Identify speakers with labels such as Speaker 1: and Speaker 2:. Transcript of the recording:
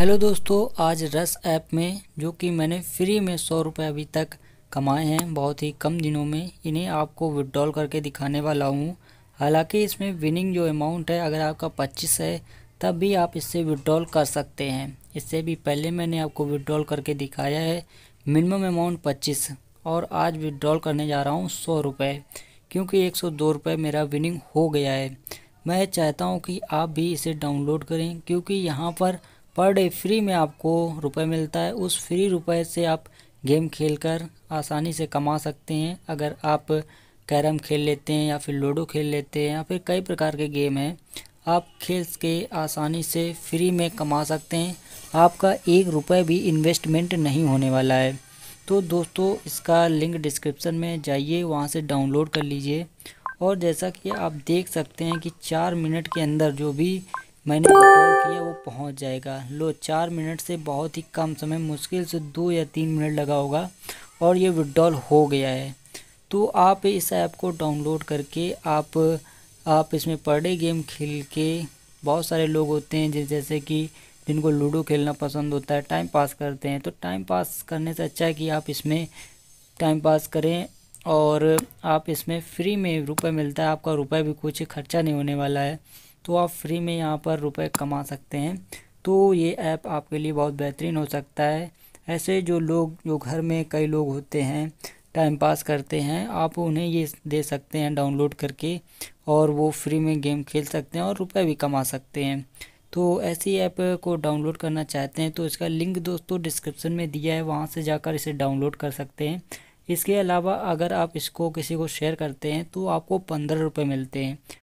Speaker 1: hello दोस्तों आज रस ऐप में जो कि मैंने फ्री में सौ रुपये अभी तक कमाए हैं बहुत ही कम दिनों में इन्हें आपको विड्रॉल करके दिखाने वाला हूँ हालांकि इसमें विनिंग जो अमाउंट है अगर आपका पच्चीस है तब भी आप इससे विड्रॉल कर सकते हैं इससे भी पहले मैंने आपको विड्रॉल करके दिखाया है मिनिमम अमाउंट पच्चीस और आज विड्रॉल करने जा रहा हूँ सौ रुपये क्योंकि एक सौ दो रुपये मेरा विनिंग हो गया है मैं चाहता हूँ कि आप भी इसे डाउनलोड करें क्योंकि यहाँ पर पर डे फ्री में आपको रुपए मिलता है उस फ्री रुपए से आप गेम खेलकर आसानी से कमा सकते हैं अगर आप कैरम खेल लेते हैं या फिर लूडो खेल लेते हैं या फिर कई प्रकार के गेम हैं आप खेल के आसानी से फ्री में कमा सकते हैं आपका एक रुपये भी इन्वेस्टमेंट नहीं होने वाला है तो दोस्तों इसका लिंक डिस्क्रिप्शन में जाइए वहाँ से डाउनलोड कर लीजिए और जैसा कि आप देख सकते हैं कि चार मिनट के अंदर जो भी मैंने कॉल किया वो पहुंच जाएगा लो चार मिनट से बहुत ही कम समय मुश्किल से दो या तीन मिनट लगा होगा और ये विड्रॉल हो गया है तो आप इस ऐप को डाउनलोड करके आप आप इसमें पढ़े गेम खेल के बहुत सारे लोग होते हैं जैसे कि जिनको लूडो खेलना पसंद होता है टाइम पास करते हैं तो टाइम पास करने से अच्छा है कि आप इसमें टाइम पास करें और आप इसमें फ्री में रुपए मिलता है आपका रुपए भी कुछ खर्चा नहीं होने वाला है तो आप फ्री में यहाँ पर रुपए कमा सकते हैं तो ये ऐप आपके लिए बहुत बेहतरीन हो सकता है ऐसे जो लोग जो घर में कई लोग होते हैं टाइम पास करते हैं आप उन्हें ये दे सकते हैं डाउनलोड करके और वो फ्री में गेम खेल सकते हैं और रुपए भी कमा सकते हैं तो ऐसी ऐप को डाउनलोड करना चाहते हैं तो इसका लिंक दोस्तों डिस्क्रिप्शन में दिया है वहाँ से जाकर इसे डाउनलोड कर सकते हैं इसके अलावा अगर आप इसको किसी को शेयर करते हैं तो आपको पंद्रह रुपये मिलते हैं